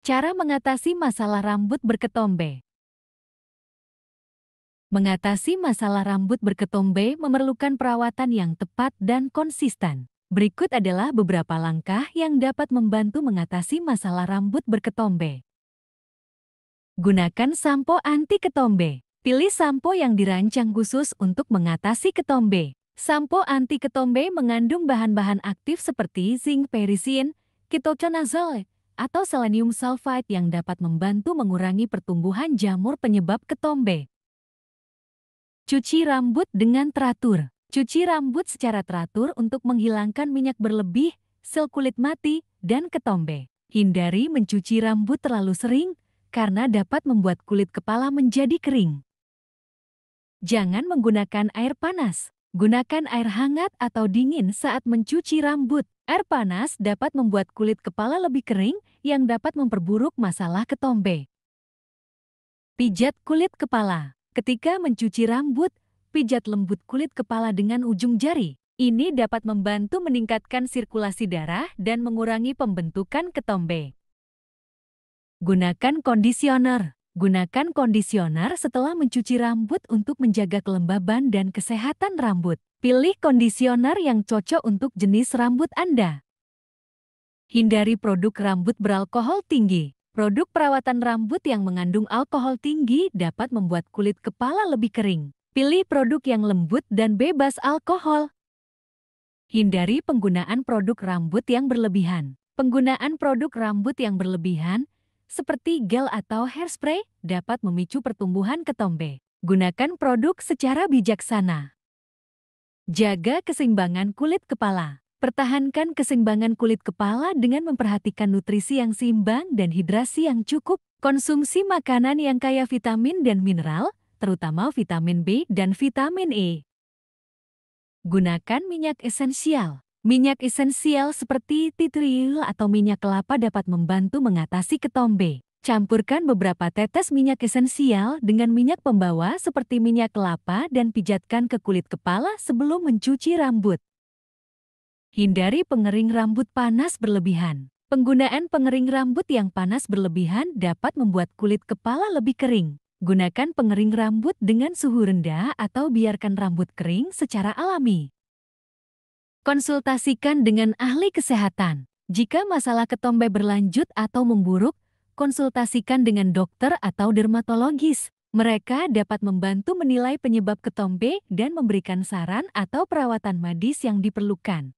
Cara mengatasi masalah rambut berketombe Mengatasi masalah rambut berketombe memerlukan perawatan yang tepat dan konsisten. Berikut adalah beberapa langkah yang dapat membantu mengatasi masalah rambut berketombe. Gunakan sampo anti ketombe. Pilih sampo yang dirancang khusus untuk mengatasi ketombe. Sampo anti ketombe mengandung bahan-bahan aktif seperti zinc perisin, ketoconazole, atau selenium sulfide yang dapat membantu mengurangi pertumbuhan jamur penyebab ketombe. Cuci rambut dengan teratur. Cuci rambut secara teratur untuk menghilangkan minyak berlebih, sel kulit mati, dan ketombe. Hindari mencuci rambut terlalu sering karena dapat membuat kulit kepala menjadi kering. Jangan menggunakan air panas. Gunakan air hangat atau dingin saat mencuci rambut. Air panas dapat membuat kulit kepala lebih kering yang dapat memperburuk masalah ketombe. Pijat kulit kepala. Ketika mencuci rambut, pijat lembut kulit kepala dengan ujung jari. Ini dapat membantu meningkatkan sirkulasi darah dan mengurangi pembentukan ketombe. Gunakan kondisioner. Gunakan kondisioner setelah mencuci rambut untuk menjaga kelembaban dan kesehatan rambut. Pilih kondisioner yang cocok untuk jenis rambut Anda. Hindari produk rambut beralkohol tinggi. Produk perawatan rambut yang mengandung alkohol tinggi dapat membuat kulit kepala lebih kering. Pilih produk yang lembut dan bebas alkohol. Hindari penggunaan produk rambut yang berlebihan. Penggunaan produk rambut yang berlebihan seperti gel atau hairspray, dapat memicu pertumbuhan ketombe. Gunakan produk secara bijaksana. Jaga keseimbangan kulit kepala. Pertahankan keseimbangan kulit kepala dengan memperhatikan nutrisi yang seimbang dan hidrasi yang cukup. Konsumsi makanan yang kaya vitamin dan mineral, terutama vitamin B dan vitamin E. Gunakan minyak esensial. Minyak esensial seperti titriil atau minyak kelapa dapat membantu mengatasi ketombe. Campurkan beberapa tetes minyak esensial dengan minyak pembawa seperti minyak kelapa dan pijatkan ke kulit kepala sebelum mencuci rambut. Hindari pengering rambut panas berlebihan. Penggunaan pengering rambut yang panas berlebihan dapat membuat kulit kepala lebih kering. Gunakan pengering rambut dengan suhu rendah atau biarkan rambut kering secara alami. Konsultasikan dengan ahli kesehatan. Jika masalah ketombe berlanjut atau memburuk, konsultasikan dengan dokter atau dermatologis. Mereka dapat membantu menilai penyebab ketombe dan memberikan saran atau perawatan medis yang diperlukan.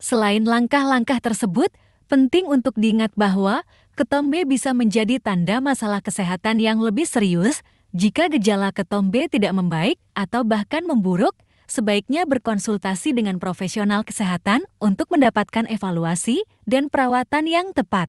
Selain langkah-langkah tersebut, penting untuk diingat bahwa ketombe bisa menjadi tanda masalah kesehatan yang lebih serius jika gejala ketombe tidak membaik atau bahkan memburuk sebaiknya berkonsultasi dengan profesional kesehatan untuk mendapatkan evaluasi dan perawatan yang tepat.